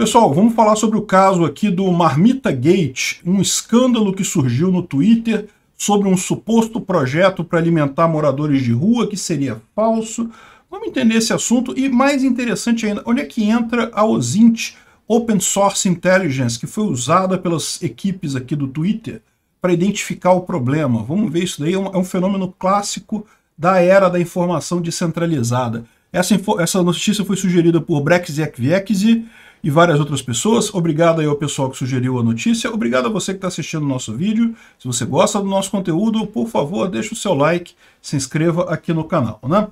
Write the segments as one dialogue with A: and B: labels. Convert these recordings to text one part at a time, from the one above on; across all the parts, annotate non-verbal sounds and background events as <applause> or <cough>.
A: Pessoal, vamos falar sobre o caso aqui do Marmita Gate, um escândalo que surgiu no Twitter sobre um suposto projeto para alimentar moradores de rua que seria falso. Vamos entender esse assunto e, mais interessante ainda, onde é que entra a OSINT, Open Source Intelligence, que foi usada pelas equipes aqui do Twitter para identificar o problema. Vamos ver isso daí, é um, é fenômeno clássico da era da informação descentralizada. Essa, info essa notícia foi sugerida por Brex e várias outras pessoas. Obrigado aí ao pessoal que sugeriu a notícia. Obrigado a você que está assistindo o nosso vídeo. Se você gosta do nosso conteúdo, por favor, deixe o seu like, se inscreva aqui no canal, né?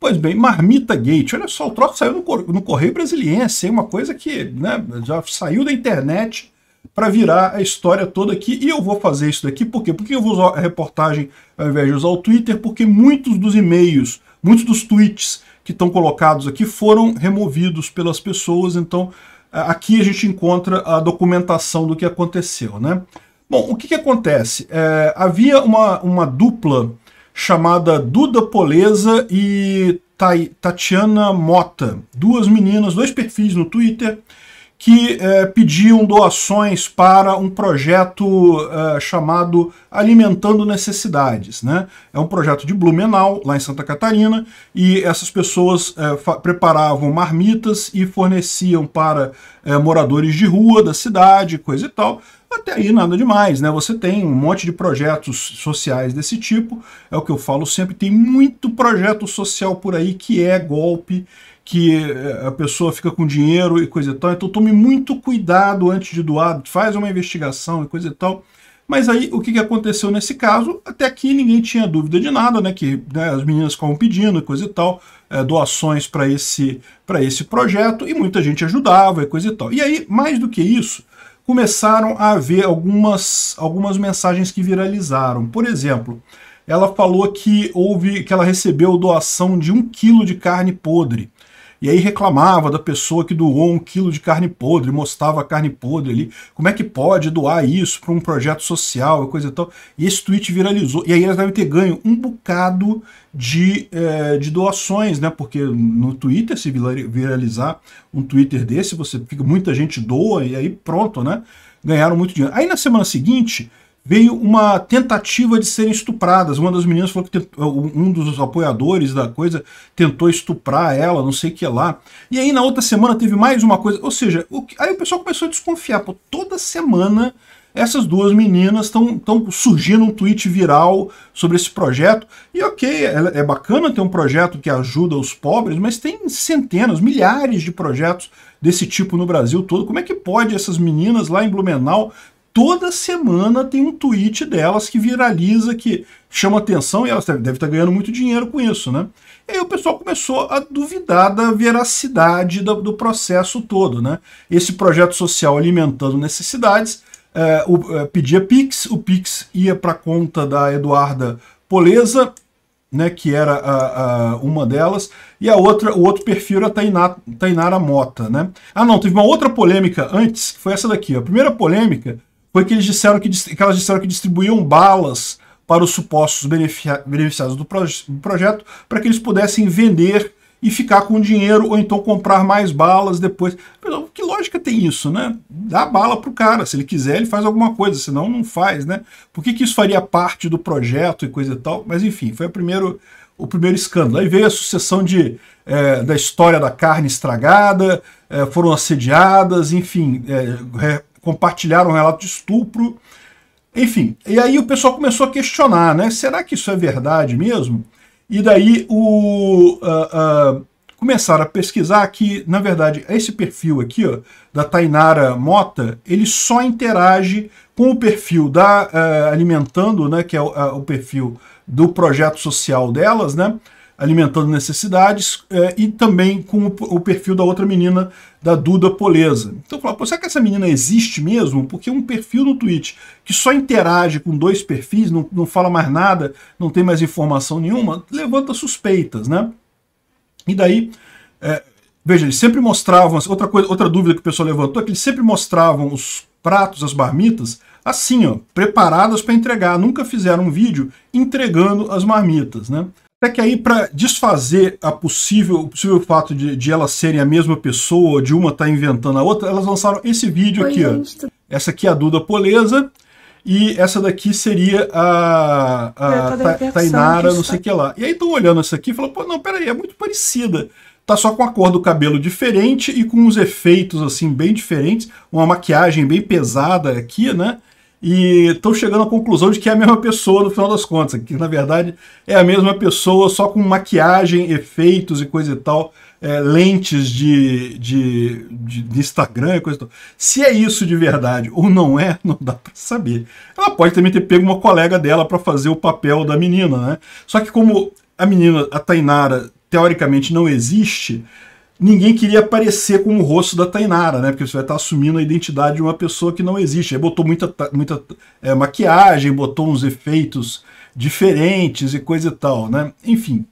A: Pois bem, Marmita Gate, olha só, o troco saiu no Correio Brasiliense, uma coisa que né, já saiu da internet para virar a história toda aqui, e eu vou fazer isso daqui, por quê? Porque eu vou usar a reportagem ao invés de usar o Twitter, porque muitos dos e-mails, muitos dos tweets que estão colocados aqui foram removidos pelas pessoas, então é, aqui a gente encontra a documentação do que aconteceu. Né? Bom, o que, que acontece? É, havia uma, uma dupla chamada Duda Poleza e Tatiana Mota, duas meninas, dois perfis no Twitter, que eh, pediam doações para um projeto eh, chamado Alimentando Necessidades. Né? É um projeto de Blumenau, lá em Santa Catarina, e essas pessoas eh, preparavam marmitas e forneciam para moradores de rua da cidade, coisa e tal. Até aí nada demais, né? Você tem um monte de projetos sociais desse tipo, é o que eu falo sempre, tem muito projeto social por aí que é golpe que eh, a pessoa fica com dinheiro e coisa e tal. Então tome muito cuidado antes de doar, faz uma investigação e coisa e tal. Mas aí o que, aconteceu nesse caso? Até aqui ninguém tinha dúvida de nada, né? Que né, as meninas estavam pedindo e coisa e tal, é, doações para esse, esse projeto, e muita gente ajudava e coisa e tal. E aí, mais do que isso, começaram a haver algumas, algumas mensagens que viralizaram. Por exemplo, ela falou que houve que ela recebeu doação de um quilo de carne podre. E aí reclamava da pessoa que doou um quilo de carne podre, mostrava a carne podre ali. Como é que pode doar isso para um projeto social e coisa e tal? E esse tweet viralizou. E aí elas devem ter ganho um bocado de, é, de doações, né? Porque no Twitter, se viralizar um Twitter desse, você fica muita gente doa e aí pronto, né? Ganharam muito dinheiro. Aí na semana seguinte veio uma tentativa de serem estupradas. Uma das meninas falou que tentou, eh, um dos apoiadores da coisa tentou estuprar ela, não sei o que lá. E aí na outra semana teve mais uma coisa. Ou seja, o que, aí o pessoal começou a desconfiar. Pô, toda semana essas duas meninas estão surgindo um tweet viral sobre esse projeto. E ok, é, é, bacana ter um projeto que ajuda os pobres, mas tem centenas, milhares de projetos desse tipo no Brasil todo. Como é que pode essas meninas lá em Blumenau toda semana tem um tweet delas que viraliza, que chama atenção e elas devem estar ganhando muito dinheiro com isso, né? E aí o pessoal começou a duvidar da veracidade do, do processo todo, né? Esse projeto social alimentando necessidades é, o, é, pedia Pix, o Pix ia para a conta da Eduarda Poleza, né, que era a, a, uma delas, e a outra, o outro perfil era Tainá, Tainara Mota, né? Ah, não, teve uma outra polêmica antes, que foi essa daqui. A primeira polêmica foi que, eles disseram que, que elas disseram que distribuíam balas para os supostos beneficiados do, proje do projeto para que eles pudessem vender e ficar com dinheiro ou então comprar mais balas depois. que lógica tem isso, né? Dá bala pro cara, se ele quiser ele faz alguma coisa, senão não faz, né? Por que, que isso faria parte do projeto e coisa e tal? Mas enfim, foi o primeiro, o primeiro escândalo. Aí veio a sucessão de, é, da história da carne estragada, é, foram assediadas, enfim, é, compartilharam um relato de estupro. Enfim, e aí o pessoal começou a questionar, né? Será que isso é verdade mesmo? E daí o, uh, uh, começaram a pesquisar que, na verdade, esse perfil aqui, ó, da Tainara Mota, ele só interage com o perfil da uh, Alimentando, né, que é o, o perfil do projeto social delas, né? alimentando necessidades, é, e também com o, o, perfil da outra menina, da Duda Poleza. Então eu falava, será que essa menina existe mesmo? Porque um perfil no Twitch que só interage com dois perfis, não, não fala mais nada, não tem mais informação nenhuma, levanta suspeitas, né? E daí, é, veja, eles sempre mostravam, outra, coisa, outra dúvida que o pessoal levantou é que eles sempre mostravam os pratos, as marmitas, assim, ó, preparadas para entregar. Nunca fizeram um vídeo entregando as marmitas, né? Até que aí, para desfazer a possível, o possível fato de, de elas serem a mesma pessoa, ou de uma estar tá inventando a outra, elas lançaram esse vídeo aqui. Ó. Essa aqui é a Duda Poleza. E essa daqui seria a, a é, Tainara, não sei o tá- que lá. E aí estão olhando essa aqui e falam, pô, não, peraí, é muito parecida. Tá só com a cor do cabelo diferente e com uns efeitos, assim, bem diferentes. Uma maquiagem bem pesada aqui, né? e estão chegando à conclusão de que é a mesma pessoa no final das contas, que na verdade é a mesma pessoa, só com maquiagem, efeitos e coisa e tal, é, lentes de, de, de, Instagram e coisa e tal. Se é isso de verdade ou não é, <laughs> não dá para saber. Ela pode também ter pego uma colega dela para fazer o papel da menina, né? Só que como a menina, a Tainara, teoricamente não existe, ninguém queria aparecer com o rosto da Tainara, né? Porque você vai estar assumindo a identidade de uma pessoa que não existe. Aí botou muita, muita é, maquiagem, botou uns efeitos diferentes e coisa e tal, né? Enfim,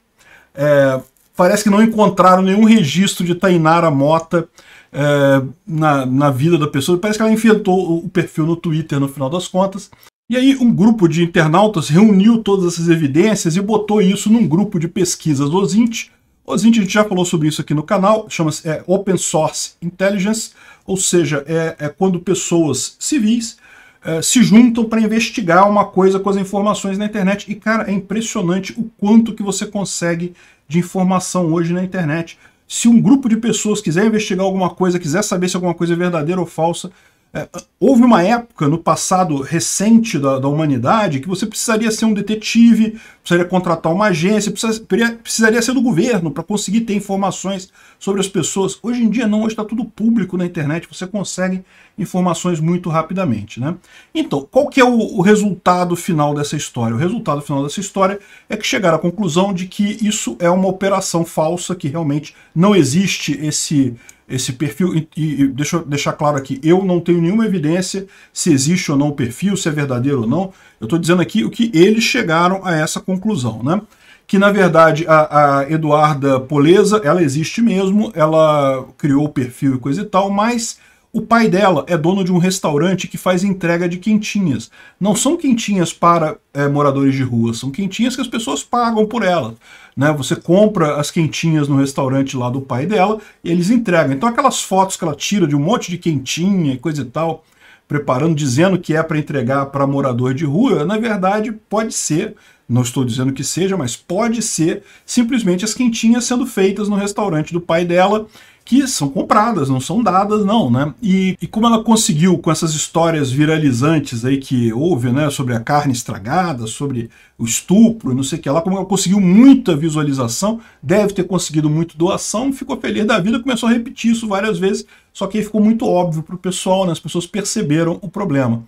A: é, parece que não encontraram nenhum registro de Tainara Mota é, na, na vida da pessoa. Parece que ela inventou o perfil no Twitter no final das contas. E aí um grupo de internautas reuniu todas essas evidências e botou isso num grupo de pesquisas do Zint, Ô, a gente já falou sobre isso aqui no canal, chama-se é, Open Source Intelligence, ou seja, é, é quando pessoas civis é, se juntam para investigar uma coisa com as informações na internet. E, cara, é impressionante o quanto que você consegue de informação hoje na internet. Se um grupo de pessoas quiser investigar alguma coisa, quiser saber se alguma coisa é verdadeira ou falsa, é, houve uma época no passado recente da, da, humanidade que você precisaria ser um detetive, precisaria contratar uma agência, precisaria, precisaria ser do governo para conseguir ter informações sobre as pessoas. Hoje em dia não, hoje está tudo público na internet, você consegue informações muito rapidamente. Né? Então, qual que é o, o resultado final dessa história? O resultado final dessa história é que chegaram à conclusão de que isso é uma operação falsa, que realmente não existe esse esse perfil. E, e deixa eu deixar claro aqui, eu não tenho nenhuma evidência se existe ou não o perfil, se é verdadeiro ou não. Eu estou dizendo aqui o que eles chegaram a essa conclusão, né? Que, na verdade, a, a Eduarda Poleza, ela existe mesmo, ela criou o perfil e coisa e tal, mas o pai dela é dono de um restaurante que faz entrega de quentinhas. Não são quentinhas para é, moradores de rua, são quentinhas que as pessoas pagam por elas. Né? Você compra as quentinhas no restaurante lá do pai dela e eles entregam. Então aquelas fotos que ela tira de um monte de quentinha e coisa e tal, preparando, dizendo que é para entregar para morador de rua, na verdade pode ser, não estou dizendo que seja, mas pode ser simplesmente as quentinhas sendo feitas no restaurante do pai dela que são compradas, não são dadas, não, né? E, e, como ela conseguiu, com essas histórias viralizantes aí que houve, né, sobre a carne estragada, sobre o estupro, não sei o que lá, como ela conseguiu muita visualização, deve ter conseguido muito doação, ficou feliz da vida, começou a repetir isso várias vezes, só que aí ficou muito óbvio para o pessoal, né, as pessoas perceberam o problema.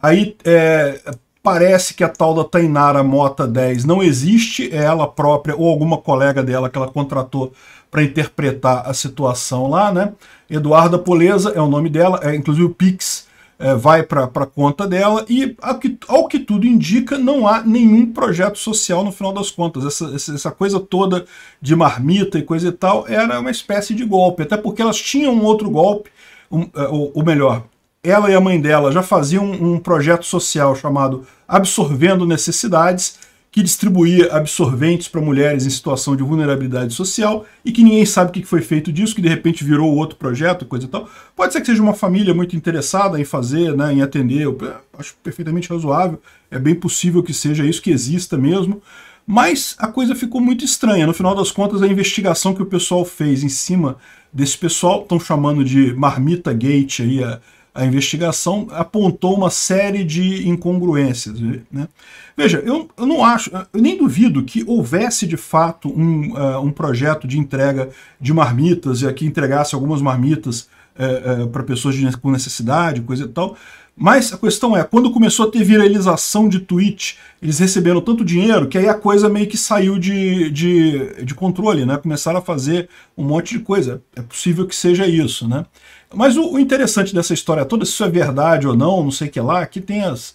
A: Aí, é, Parece que a tal da Tainara Mota 10 não existe, é ela própria ou alguma colega dela que ela contratou para interpretar a situação lá, né? Eduarda Poleza é o nome dela, é, inclusive o Pix é, vai para a conta dela, e ao que, ao que, tudo indica, não há nenhum projeto social no final das contas. Essa, essa, essa, coisa toda de marmita e coisa e tal era uma espécie de golpe, até porque elas tinham um outro golpe, um, é, ou, ou melhor, ela e a mãe dela já faziam um projeto social chamado Absorvendo Necessidades, que distribuía absorventes para mulheres em situação de vulnerabilidade social e que ninguém sabe o que foi feito disso, que de repente virou outro projeto, coisa e tal. Pode ser que seja uma família muito interessada em fazer, né, em atender, eu acho perfeitamente razoável, é bem possível que seja isso, que exista mesmo, mas a coisa ficou muito estranha. No final das contas, a investigação que o pessoal fez em cima desse pessoal, estão chamando de marmita gate aí, a, a investigação apontou uma série de incongruências. Né? Veja, eu, eu, não acho, eu nem duvido que houvesse de fato um, uh, um projeto de entrega de marmitas e aqui entregasse algumas marmitas uh, uh, para pessoas de, com necessidade, coisa e tal. Mas a questão é, quando começou a ter viralização de tweet, eles receberam tanto dinheiro que aí a coisa meio que saiu de, de, de controle, né? Começaram a fazer um monte de coisa. É possível que seja isso, né? Mas o, o interessante dessa história toda, se isso é verdade ou não, não sei o que lá, aqui tem as...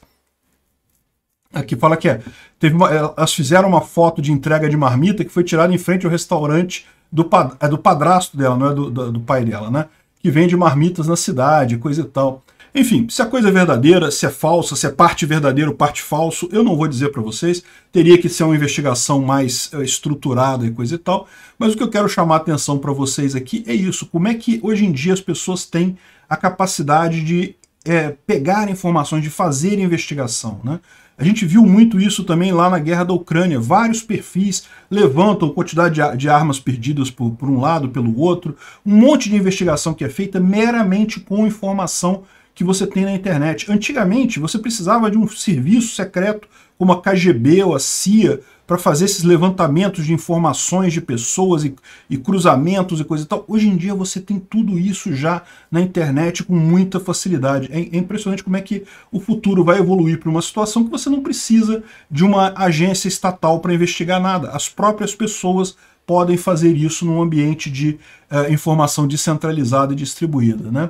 A: Aqui fala que é, teve uma, é, elas fizeram uma foto de entrega de marmita que foi tirada em frente ao restaurante do, pad, é do padrasto dela, não é do, do, do pai dela, né? Que vende marmitas na cidade, coisa e tal. Enfim, se a coisa é verdadeira, se é falsa, se é parte verdadeiro, parte falso, eu não vou dizer para vocês. Teria que ser uma investigação mais eh, estruturada e coisa e tal. Mas o que eu quero chamar a atenção para vocês aqui é isso. Como é que hoje em dia as pessoas têm a capacidade de é, pegar informações, de fazer investigação, né? A gente viu muito isso também lá na guerra da Ucrânia. Vários perfis levantam quantidade de, armas perdidas por, por, um lado, pelo outro. Um monte de investigação que é feita meramente com informação que você tem na internet. Antigamente, você precisava de um serviço secreto como a KGB ou a CIA para fazer esses levantamentos de informações de pessoas e, e, cruzamentos e coisa e tal. Hoje em dia você tem tudo isso já na internet com muita facilidade. É, é impressionante como é que o futuro vai evoluir para uma situação que você não precisa de uma agência estatal para investigar nada. As próprias pessoas podem fazer isso num ambiente de uh, informação descentralizada e distribuída, né?